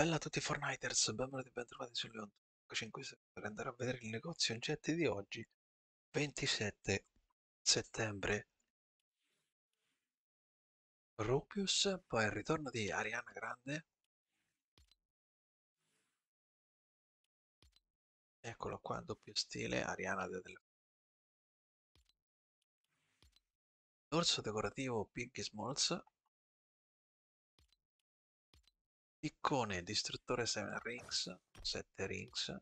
Bella a tutti i Fortniters, benvenuti e bentrovati su Leon 5 per andare a vedere il negozio oggetti di oggi, 27 settembre. Rupius, poi il ritorno di Ariana Grande. Eccolo qua, doppio stile, Ariana delle... Dorso decorativo Big Smalls, Piccone, distruttore 7 rings, 7 rings. A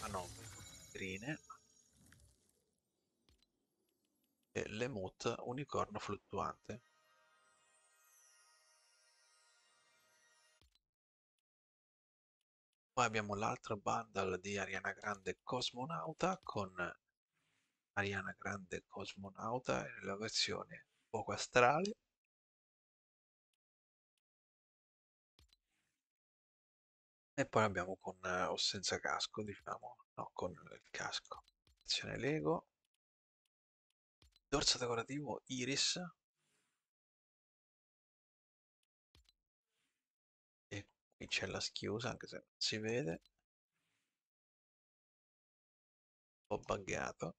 ah, 9 grine. E l'emut unicorno fluttuante. Poi abbiamo l'altro bundle di Ariana Grande Cosmonauta con Ariana Grande Cosmonauta nella versione poco astrale E poi abbiamo con eh, o senza casco, diciamo, no, con il casco. Azione Lego. Dorso decorativo Iris. E qui c'è la schiusa, anche se non si vede. Un po' buggato.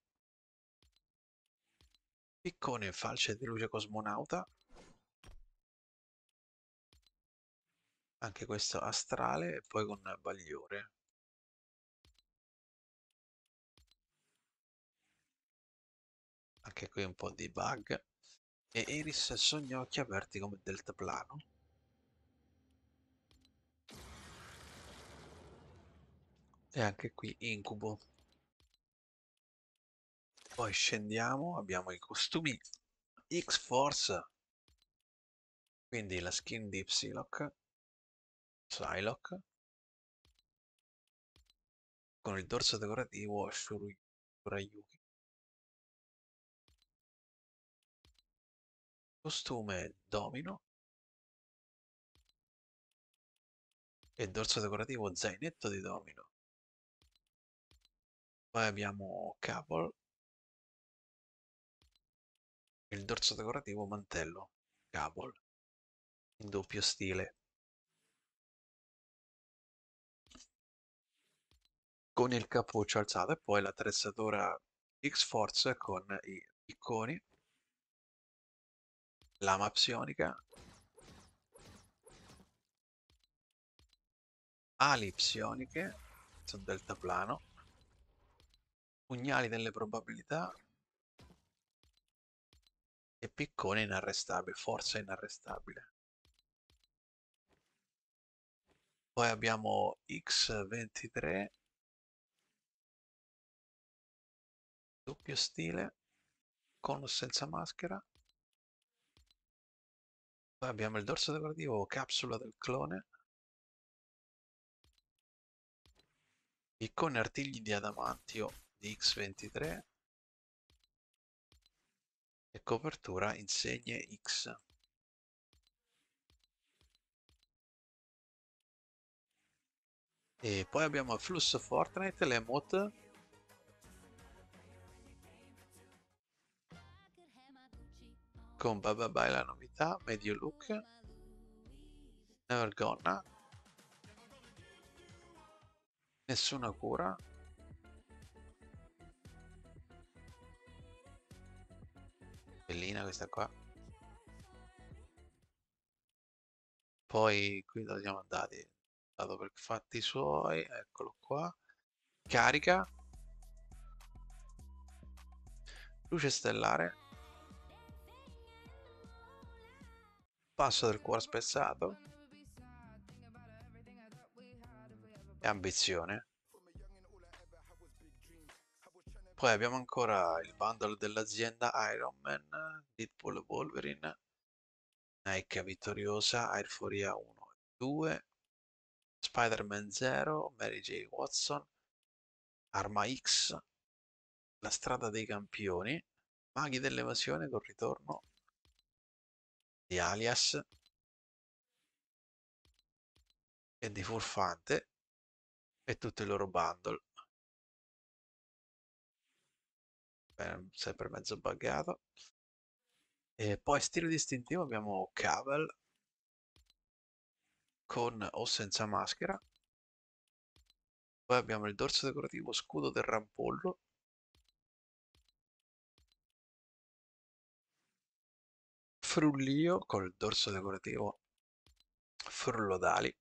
Piccone falce di luce cosmonauta. anche questo astrale, e poi con Bagliore. Anche qui un po' di bug. E Iris e occhi aperti come deltaplano. E anche qui incubo. Poi scendiamo, abbiamo i costumi X-Force, quindi la skin di Psylocke Psylocke con il dorso decorativo a Shurayuki. Costume domino e il dorso decorativo zainetto di domino. Poi abbiamo Cavol, il dorso decorativo mantello, Cavol, in doppio stile. con il cappuccio alzato e poi l'attrezzatura X-Force con i picconi, lama psionica, ali psioniche sul deltaplano, pugnali delle probabilità e piccone inarrestabile, forza inarrestabile. Poi abbiamo X23 doppio stile con o senza maschera poi abbiamo il dorso decorativo capsula del clone piccone artigli di adamantio di X23 e copertura insegne X e poi abbiamo il flusso Fortnite, le emote con Bababà e la novità, Medio Look, Never Gonna, Nessuna cura, bellina questa qua. Poi qui dove siamo andati? Dato per fatti suoi, eccolo qua. Carica. Luce stellare. passo del cuore spezzato e ambizione. Poi abbiamo ancora il bundle dell'azienda Iron Man, Deadpool Wolverine, Nike Vittoriosa, Airforia 1 e 2, Spider-Man 0, Mary J. Watson, Arma X, La strada dei campioni, Maghi dell'evasione col ritorno di alias e di furfante e tutto il loro bundle Beh, sempre mezzo buggato e poi stile distintivo abbiamo Cavel con o senza maschera poi abbiamo il dorso decorativo scudo del rampollo frullio col dorso decorativo, frullodali.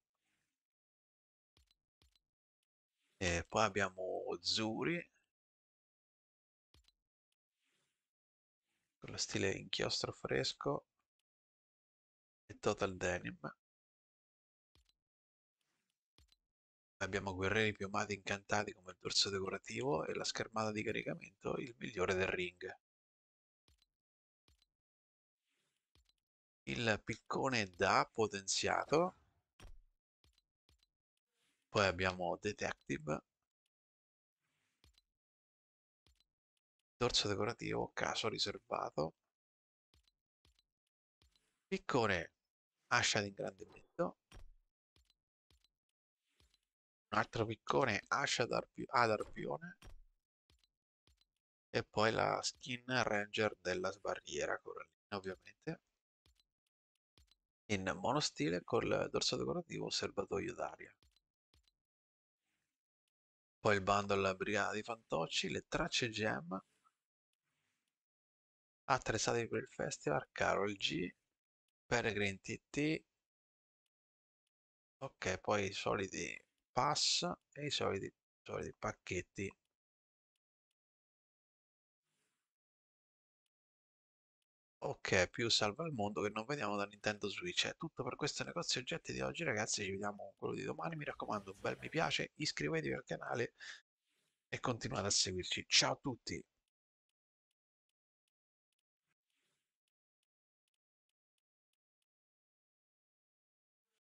E poi abbiamo Zuri, con lo stile inchiostro fresco e Total Denim. Abbiamo guerrieri piumati incantati come il dorso decorativo e la schermata di caricamento il migliore del ring. il piccone da potenziato poi abbiamo detective dorso decorativo caso riservato piccone ascia di ingrandimento un altro piccone ascia ad arpione e poi la skin ranger della sbarriera corallina ovviamente in monostile col dorso decorativo serbatoio d'aria. Poi il bundle alla Brigata di Fantocci, le tracce Gemma, attrezzati per il festival, Carol G, Peregrine TT, ok, poi i soliti pass e i soliti, soliti pacchetti ok più salva il mondo che non vediamo da Nintendo Switch è tutto per questo negozio oggetti di oggi ragazzi ci vediamo con quello di domani mi raccomando un bel mi piace iscrivetevi al canale e continuate a seguirci ciao a tutti